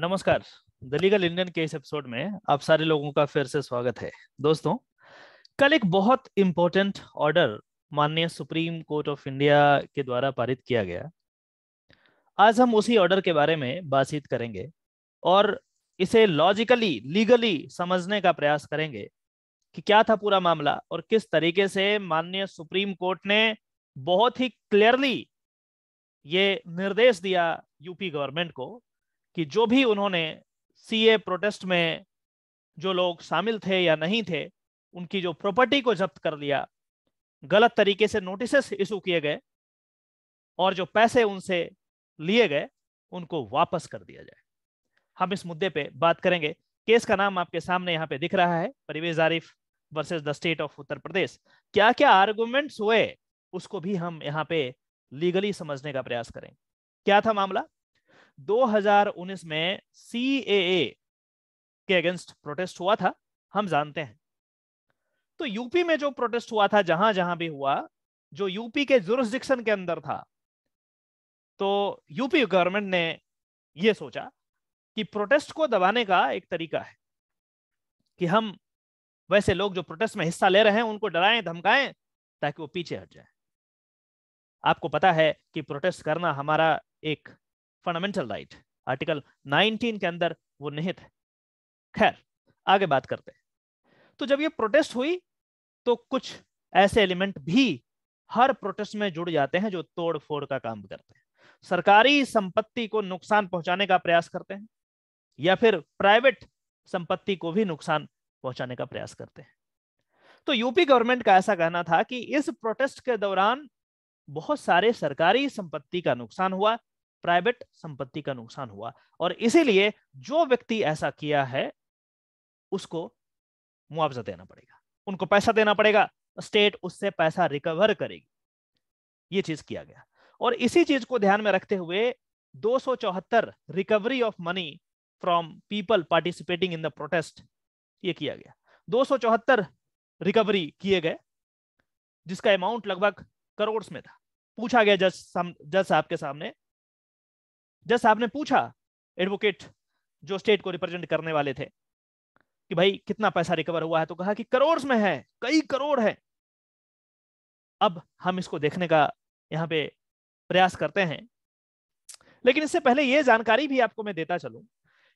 नमस्कार the legal Indian के इस एपिसोड में आप सारे लोगों का फिर से स्वागत है दोस्तों कल एक बहुत इंपॉर्टेंट ऑर्डर माननीय सुप्रीम कोर्ट ऑफ इंडिया के द्वारा पारित किया गया आज हम उसी ऑर्डर के बारे में बातचीत करेंगे और इसे लॉजिकली लीगली समझने का प्रयास करेंगे कि क्या था पूरा मामला और किस तरीके से माननीय सुप्रीम कोर्ट ने बहुत ही क्लियरली ये निर्देश दिया यूपी गवर्नमेंट को कि जो भी उन्होंने सीए प्रोटेस्ट में जो लोग शामिल थे या नहीं थे उनकी जो प्रॉपर्टी को जब्त कर लिया गलत तरीके से नोटिसेस इशू किए गए और जो पैसे उनसे लिए गए उनको वापस कर दिया जाए हम इस मुद्दे पे बात करेंगे केस का नाम आपके सामने यहाँ पे दिख रहा है Parivesh Arif versus the state of Uttar Pradesh क्या क्या आर्गूमेंट्स हुए उसको भी हम यहाँ पे लीगली समझने का प्रयास करें क्या था मामला 2019 में सी के अगेंस्ट प्रोटेस्ट हुआ था हम जानते हैं तो यूपी में जो प्रोटेस्ट हुआ था जहां जहां भी हुआ जो यूपी के जुरिस्डिक्शन के अंदर था तो यूपी गवर्नमेंट ने यह सोचा कि प्रोटेस्ट को दबाने का एक तरीका है कि हम वैसे लोग जो प्रोटेस्ट में हिस्सा ले रहे हैं उनको डराएं धमकाएं ताकि वो पीछे हट जाए आपको पता है कि प्रोटेस्ट करना हमारा एक फंडामेंटल राइट आर्टिकल 19 के अंदर वो निहित है खैर आगे बात करते हैं तो जब ये प्रोटेस्ट हुई तो कुछ ऐसे एलिमेंट भी हर प्रोटेस्ट में जुड़ जाते हैं जो तोड़ फोड़ का काम करते हैं सरकारी संपत्ति को नुकसान पहुंचाने का प्रयास करते हैं या फिर प्राइवेट संपत्ति को भी नुकसान पहुंचाने का प्रयास करते हैं तो यूपी गवर्नमेंट का ऐसा कहना था कि इस प्रोटेस्ट के दौरान बहुत सारे सरकारी संपत्ति का नुकसान हुआ प्राइवेट संपत्ति का नुकसान हुआ और इसीलिए जो व्यक्ति ऐसा किया है उसको मुआवजा देना पड़ेगा उनको पैसा देना पड़ेगा स्टेट उससे पैसा रिकवर करेगी ये चीज किया गया और इसी चीज को ध्यान में रखते हुए दो recovery of money from people participating in the protest ये किया गया दो रिकवरी किए गए जिसका अमाउंट लगभग करोड़ में था पूछा गया जज जज साहब के सामने जज साहब ने पूछा एडवोकेट जो स्टेट को रिप्रेजेंट करने वाले थे कि भाई कितना पैसा रिकवर हुआ है तो कहा कि करोड़ में है कई करोड़ है अब हम इसको देखने का यहाँ पे प्रयास करते हैं लेकिन इससे पहले ये जानकारी भी आपको मैं देता चलूं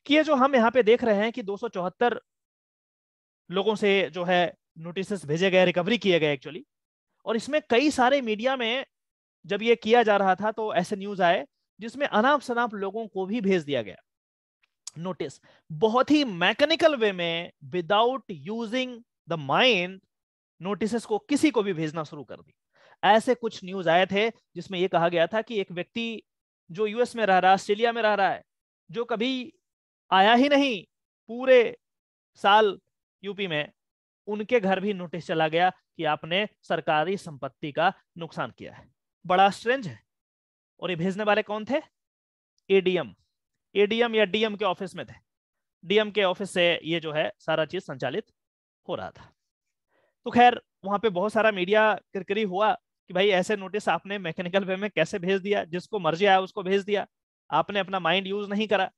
कि ये जो हम यहाँ पे देख रहे हैं कि दो लोगों से जो है नोटिस भेजे गए रिकवरी किए गए एक्चुअली और इसमें कई सारे मीडिया में जब ये किया जा रहा था तो ऐसे न्यूज आए जिसमें अनाप शनाप लोगों को भी भेज दिया गया नोटिस बहुत ही मैकेनिकल वे में without using the mind notice को किसी को भी भेजना शुरू कर दी ऐसे कुछ न्यूज आए थे जिसमें यह कहा गया था कि एक व्यक्ति जो यूएस में रह रहा है ऑस्ट्रेलिया में रह रहा है जो कभी आया ही नहीं पूरे साल यूपी में उनके घर भी नोटिस चला गया कि आपने सरकारी संपत्ति का नुकसान किया है बड़ा स्ट्रेंज है और ये भेजने वाले कौन थे एडीएम एडीएम या डीएम के ऑफिस में थे डीएम के ऑफिस से ये जो है सारा चीज संचालित हो रहा था तो खैर वहां पे बहुत सारा मीडिया किरकिरी हुआ कि भाई ऐसे नोटिस आपने मैकेनिकल वे में कैसे भेज दिया जिसको मर्जी आया उसको भेज दिया आपने अपना माइंड यूज नहीं करा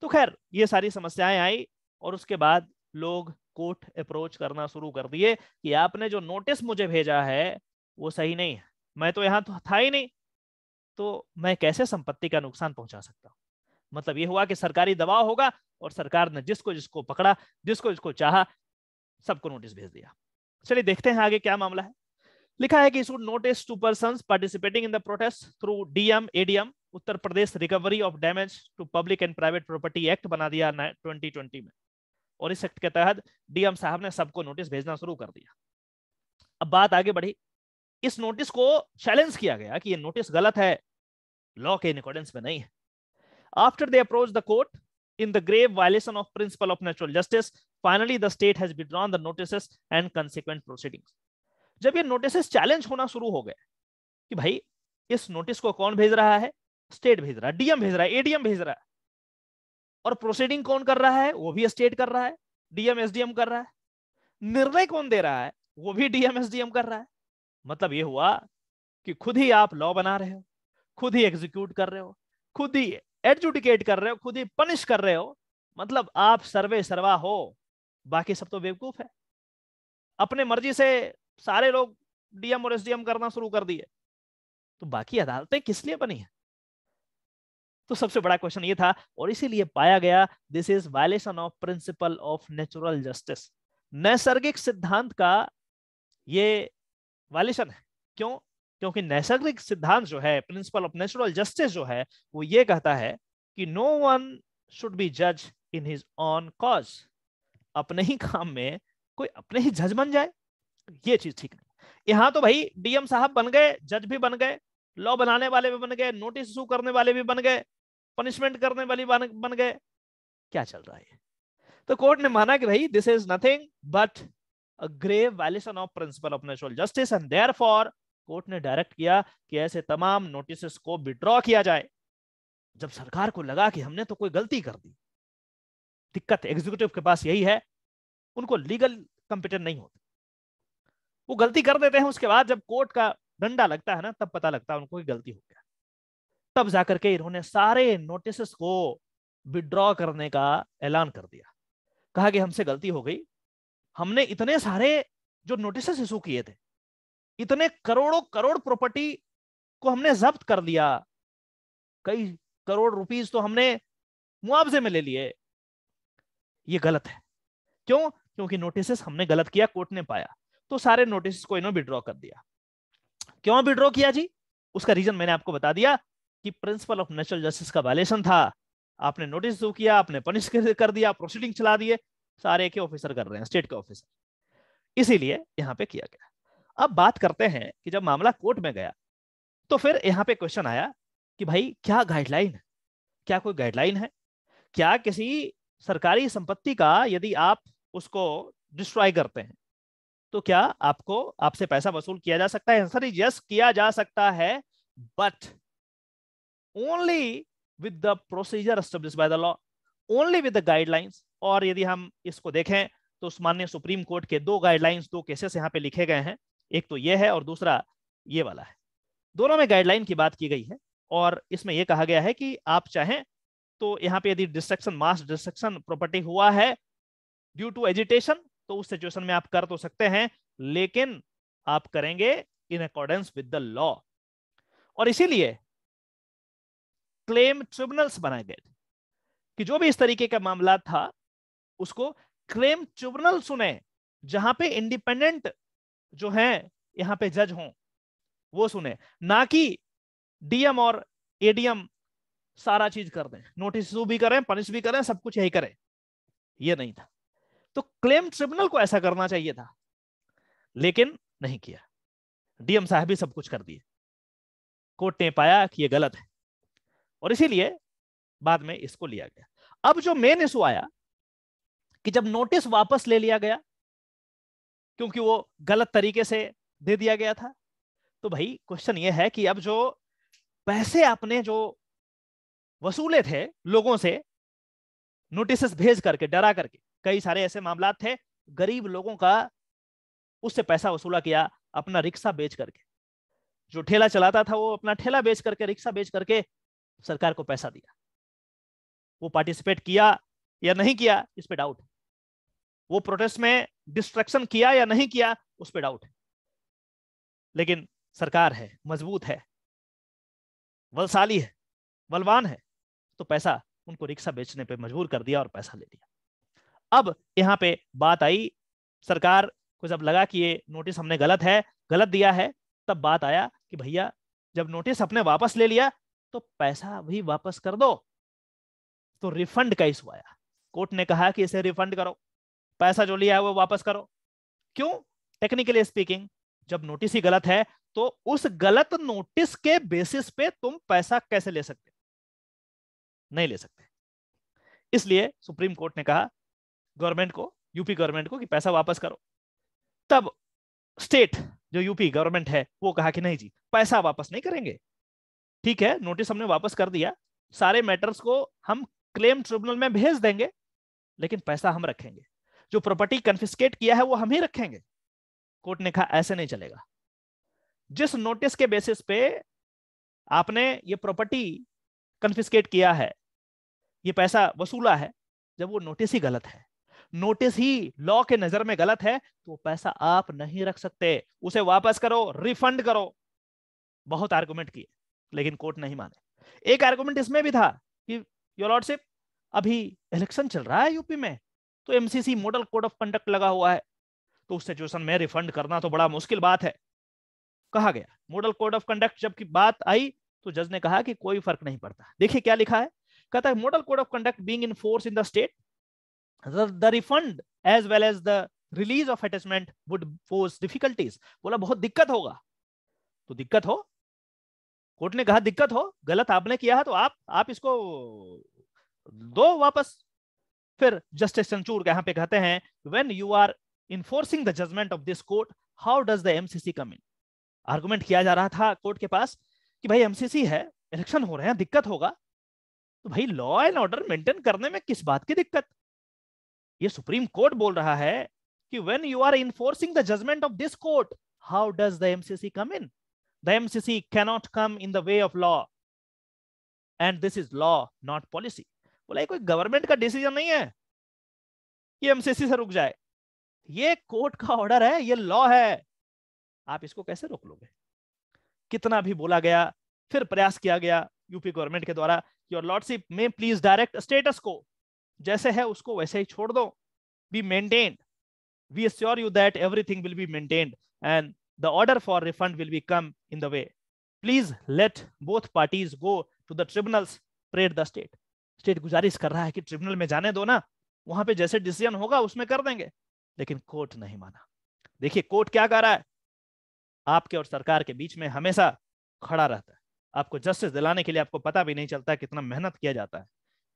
तो खैर ये सारी समस्याएं आई और उसके बाद लोग कोर्ट अप्रोच करना शुरू कर दिए कि आपने जो नोटिस मुझे भेजा है वो सही नहीं है मैं तो यहाँ तो था ही नहीं तो मैं कैसे संपत्ति का नुकसान पहुंचा सकता हूं मतलब ये हुआ कि सरकारी दबाव होगा और सरकार ने जिसको जिसको पकड़ा जिसको जिसको चाह सबको नोटिस भेज दिया चलिए देखते हैं आगे क्या मामला है लिखा है कि इस notice to person participating in the protest through DM ADM Uttar Pradesh recovery of damage to public and private property act बना दिया 2020 में और इस एक्ट के तहत डीएम साहब ने सबको नोटिस भेजना शुरू कर दिया अब बात आगे बढ़ी इस नोटिस को चैलेंज किया गया कि ये नोटिस गलत है लॉ के इन अकॉर्डेंस में नहीं है after they approach the court in the grave violation of principle of natural justice finally the state has withdrawn the notice and consequent proceedings जब ये नोटिस चैलेंज होना शुरू हो गए कि भाई इस नोटिस को कौन भेज रहा है स्टेट भेज रहा है डीएम भेज रहा है एडीएम भेज रहा है और प्रोसीडिंग कौन कर रहा है वो भी स्टेट कर रहा है डीएम एसडीएम कर रहा है निर्णय कौन दे रहा है वो भी डीएम एसडीएम कर रहा है मतलब ये हुआ कि खुद ही आप लॉ बना रहे हो खुद ही एग्जीक्यूट कर रहे हो खुद ही एडजुडिकेट कर रहे हो खुद ही पनिश कर रहे हो मतलब आप सर्वे सर्वा हो बाकी सब तो बेवकूफ है अपने मर्जी से सारे लोग डीएम और एसडीएम करना शुरू कर दिए तो बाकी अदालतें किस लिए बनी है तो सबसे बड़ा क्वेश्चन ये था और इसीलिए पाया गया this is violation of principle of natural justice नैसर्गिक सिद्धांत का ये वायलेशन है क्यों क्योंकि नैसर्गिक सिद्धांत जो है प्रिंसिपल ऑफ नेचुरल जस्टिस जो है वो ये कहता है कि नो वन शुड बी जज इन हिज ऑन कॉज अपने ही काम में कोई अपने ही जज बन जाए ये चीज ठीक नहीं यहां तो भाई डीएम साहब बन गए जज भी बन गए लॉ बनाने वाले भी बन गए नोटिस इशू करने वाले भी बन गए पनिशमेंट करने वाले बन गए क्या चल रहा है तो कोर्ट ने माना कि भाई this is nothing but a grave violation of principle of natural justice and therefore court ने डायरेक्ट किया कि ऐसे तमाम नोटिस को विड्रॉ किया जाए जब सरकार को लगा कि हमने तो कोई गलती कर दी दिक्कत एग्जीक्यूटिव के पास यही है उनको लीगल कंपिटेंट नहीं होते वो गलती कर देते हैं उसके बाद जब कोर्ट का डंडा लगता है ना तब पता लगता है उनको कि गलती हो गया तब जाकर के इन्होंने सारे नोटिस को विड्रॉ करने का ऐलान कर दिया कहा कि हमसे गलती हो गई हमने इतने सारे जो नोटिस इशू किए थे इतने करोड़ों करोड़ प्रॉपर्टी को हमने जब्त कर लिया कई करोड़ रुपीस तो हमने मुआवजे में ले लिए ये गलत है क्यों क्योंकि नोटिस हमने गलत किया कोर्ट ने पाया तो सारे नोटिस को इन्होंने विड्रॉ कर दिया क्यों विड्रॉ किया जी उसका रीजन मैंने आपको बता दिया कि प्रिंसिपल ऑफ नेचुरल जस्टिस का वायलेशन था आपने नोटिस जो किया आपने पनिश कर दिया प्रोसीडिंग चला दिए सारे के ऑफिसर कर रहे हैं स्टेट के ऑफिसर इसीलिए यहां पे किया गया अब बात करते हैं कि जब मामला कोर्ट में गया तो फिर यहाँ पे क्वेश्चन आया कि भाई क्या गाइडलाइन है क्या कोई गाइडलाइन है क्या किसी सरकारी संपत्ति का यदि आप उसको डिस्ट्रॉय करते हैं तो क्या आपको आपसे पैसा वसूल किया जा सकता है आंसर इज यस किया जा सकता है but only with the procedure establish by the law only with the guidelines और यदि हम इसको देखें तो मान्य सुप्रीम कोर्ट के दो गाइडलाइंस दो केसेस यहाँ पे लिखे गए हैं एक तो ये है और दूसरा ये वाला है दोनों में गाइडलाइन की बात की गई है और इसमें यह कहा गया है कि आप चाहें तो यहाँ पे यदि डिस्ट्रक्शन मास डिस्ट्रक्शन प्रॉपर्टी हुआ है ड्यू टू एजिटेशन तो उस सिचुएशन में आप कर तो सकते हैं लेकिन आप करेंगे in accordance with the law और इसीलिए क्लेम ट्रिब्यूनल्स बनाए गए थे कि जो भी इस तरीके का मामला था उसको क्लेम ट्रिब्यूनल सुने जहां पे इंडिपेंडेंट जो हैं यहाँ पे जज हों वो सुने ना कि डीएम और एडीएम सारा चीज कर दें नोटिस भी करें पनिश भी करें सब कुछ यही करें ये नहीं था तो क्लेम ट्रिब्यूनल को ऐसा करना चाहिए था लेकिन नहीं किया डीएम साहब भी सब कुछ कर दिए कोर्ट ने पाया कि ये गलत है और इसीलिए बाद में इसको लिया गया अब जो मेन इशू आया कि जब नोटिस वापस ले लिया गया क्योंकि वो गलत तरीके से दे दिया गया था तो भाई क्वेश्चन ये है कि अब जो पैसे आपने जो वसूले थे लोगों से नोटिस भेज करके डरा करके कई सारे ऐसे मामला थे गरीब लोगों का उससे पैसा वसूला किया अपना रिक्शा बेच करके जो ठेला चलाता था वो अपना ठेला बेच करके रिक्शा बेच करके सरकार को पैसा दिया वो पार्टिसिपेट किया या नहीं किया इस पे डाउट वो प्रोटेस्ट में डिस्ट्रक्शन किया या नहीं किया उस पर डाउट है लेकिन सरकार है मजबूत है वलशाली है बलवान है तो पैसा उनको रिक्शा बेचने पे मजबूर कर दिया और पैसा ले लिया अब यहाँ पे बात आई सरकार को जब लगा कि ये नोटिस हमने गलत है गलत दिया है तब बात आया कि भैया जब नोटिस अपने वापस ले लिया तो पैसा भी वापस कर दो तो रिफंड का इशू आया कोर्ट ने कहा कि इसे रिफंड करो पैसा जो लिया है वो वापस करो क्यों टेक्निकली स्पीकिंग जब नोटिस ही गलत है तो उस गलत नोटिस के बेसिस पे तुम पैसा कैसे ले सकते नहीं ले सकते इसलिए सुप्रीम कोर्ट ने कहा गवर्नमेंट को यूपी गवर्नमेंट को कि पैसा वापस करो तब स्टेट जो यूपी गवर्नमेंट है वो कहा कि नहीं जी पैसा वापस नहीं करेंगे ठीक है नोटिस हमने वापस कर दिया सारे मैटर्स को हम क्लेम ट्रिब्यूनल में भेज देंगे लेकिन पैसा हम रखेंगे जो प्रॉपर्टी कन्फिस्केट किया है वो हम ही रखेंगे कोर्ट ने कहा ऐसे नहीं चलेगा जिस नोटिस के बेसिस पे आपने ये प्रॉपर्टी कन्फिस्केट किया है ये पैसा वसूला है जब वो नोटिस ही गलत है नोटिस ही लॉ के नजर में गलत है तो पैसा आप नहीं रख सकते उसे वापस करो रिफंड करो बहुत आर्गुमेंट किए लेकिन कोर्ट नहीं माने एक आर्गुमेंट इसमें भी था कि योर लॉर्डशिप अभी इलेक्शन चल रहा है यूपी में तो MCC model code of conduct लगा हुआ है तो उस सिचुएशन में रिफंड करना तो बड़ा मुश्किल बात है कहा गया मॉडल कोड ऑफ कंडक्ट जबकि बात आई तो जज ने कहा कि कोई फर्क नहीं पड़ता देखिए क्या लिखा है कहता है model code of conduct being in force in the state the refund as well as the release of attachment would force difficulties बोला बहुत दिक्कत होगा तो दिक्कत हो कोर्ट ने कहा दिक्कत हो गलत आपने किया है तो आप आप इसको दो वापस फिर जस्टिस चंचूर यहां पे कहते हैं when you are enforcing the judgment of this court how does the MCC come in argument किया जा रहा था कोर्ट के पास कि भाई एमसीसी है इलेक्शन हो रहे हैं दिक्कत होगा तो भाई लॉ एंड ऑर्डर मेंटेन करने में किस बात की दिक्कत ये सुप्रीम कोर्ट बोल रहा है कि when you are enforcing the judgment of this court how does the MCC come in the MCC cannot come in the way of law and this is law not policy बोला कोई government का decision नहीं है कि MCC से रुक जाए ये कोर्ट का ऑर्डर है ये लॉ है आप इसको कैसे रोक लोगे कितना भी बोला गया फिर प्रयास किया गया यूपी गवर्नमेंट के द्वारा योर लॉर्डशिप में प्लीज डायरेक्ट स्टेटस को जैसे है उसको वैसे ही छोड़ दो be maintained we assure you that everything will be maintained and the order for refund will be come in the way please let both parties go to the tribunals prayed the state state गुजारिश कर रहा है कि tribunal में जाने दो ना वहां पे जैसे डिसीजन होगा उसमें कर देंगे लेकिन कोर्ट नहीं माना देखिए कोर्ट क्या कर रहा है आपके और सरकार के बीच में हमेशा खड़ा रहता है आपको जस्टिस दिलाने के लिए आपको पता भी नहीं चलता कितना मेहनत किया जाता है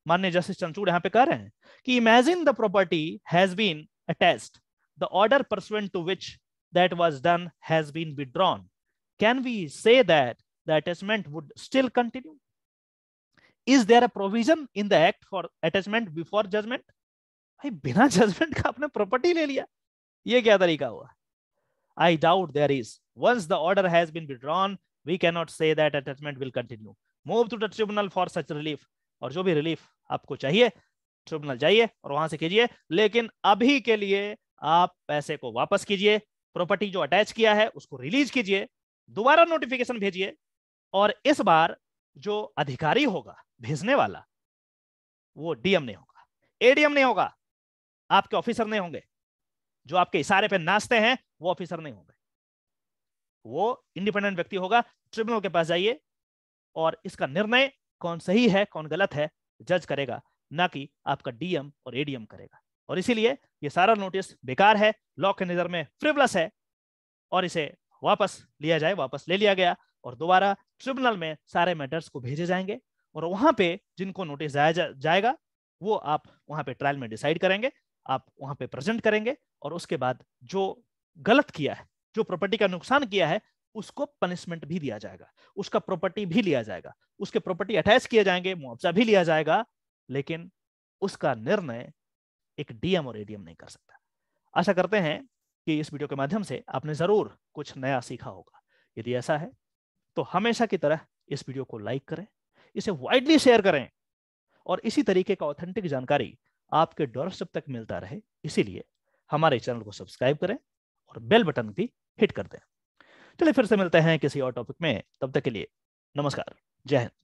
माननीय जस्टिस चंचूड़ यहाँ पे कह रहे हैं कि imagine the property has been attest the order pursuant to which that was done has been withdrawn can we say that the attestment would still continue is there a provision in the act for attachment before judgment भाई बिना judgement का आपने property ले लिया ये क्या तरीका हुआ I doubt there is once the order has been withdrawn we can not say that attachment will continue move to the tribunal for such relief और जो भी रिलीफ आपको चाहिए ट्रिब्यूनल जाइए और वहां से कीजिए लेकिन अभी के लिए आप पैसे को वापस कीजिए प्रॉपर्टी जो अटैच किया है उसको रिलीज कीजिए दोबारा नोटिफिकेशन भेजिए और इस बार जो अधिकारी होगा भेजने वाला वो डीएम नहीं होगा एडीएम नहीं होगा आपके ऑफिसर नहीं होंगे जो आपके इशारे पे नाचते हैं वो ऑफिसर नहीं होंगे वो इंडिपेंडेंट व्यक्ति होगा ट्रिब्यूनल के पास जाइए और इसका निर्णय कौन सही है कौन गलत है जज करेगा ना कि आपका डीएम और एडीएम करेगा और इसीलिए ये सारा नोटिस बेकार है लॉ के नजर में फ्रिवलस है और इसे वापस लिया जाए वापस ले लिया गया और दोबारा ट्रिब्यूनल में सारे मैटर्स को भेजे जाएंगे और वहां पे जिनको नोटिस जाया जा, जाएगा वो आप वहां पे ट्रायल में डिसाइड करेंगे आप वहां पे प्रेजेंट करेंगे और उसके बाद जो गलत किया है जो प्रॉपर्टी का नुकसान किया है उसको पनिशमेंट भी दिया जाएगा उसका प्रॉपर्टी भी लिया जाएगा उसके प्रॉपर्टी अटैच किए जाएंगे मुआवजा भी लिया जाएगा लेकिन उसका निर्णय एक डीएम और एडीएम नहीं कर सकता आशा करते हैं कि इस वीडियो के माध्यम से आपने जरूर कुछ नया सीखा होगा यदि ऐसा है तो हमेशा की तरह इस वीडियो को लाइक करें इसे वाइडली शेयर करें और इसी तरीके का ऑथेंटिक जानकारी आपके डॉरसप तक मिलता रहे इसीलिए हमारे चैनल को सब्सक्राइब करें और बेल बटन भी हिट कर दें चलिए फिर से मिलते हैं किसी और टॉपिक में तब तक के लिए नमस्कार जय हिंद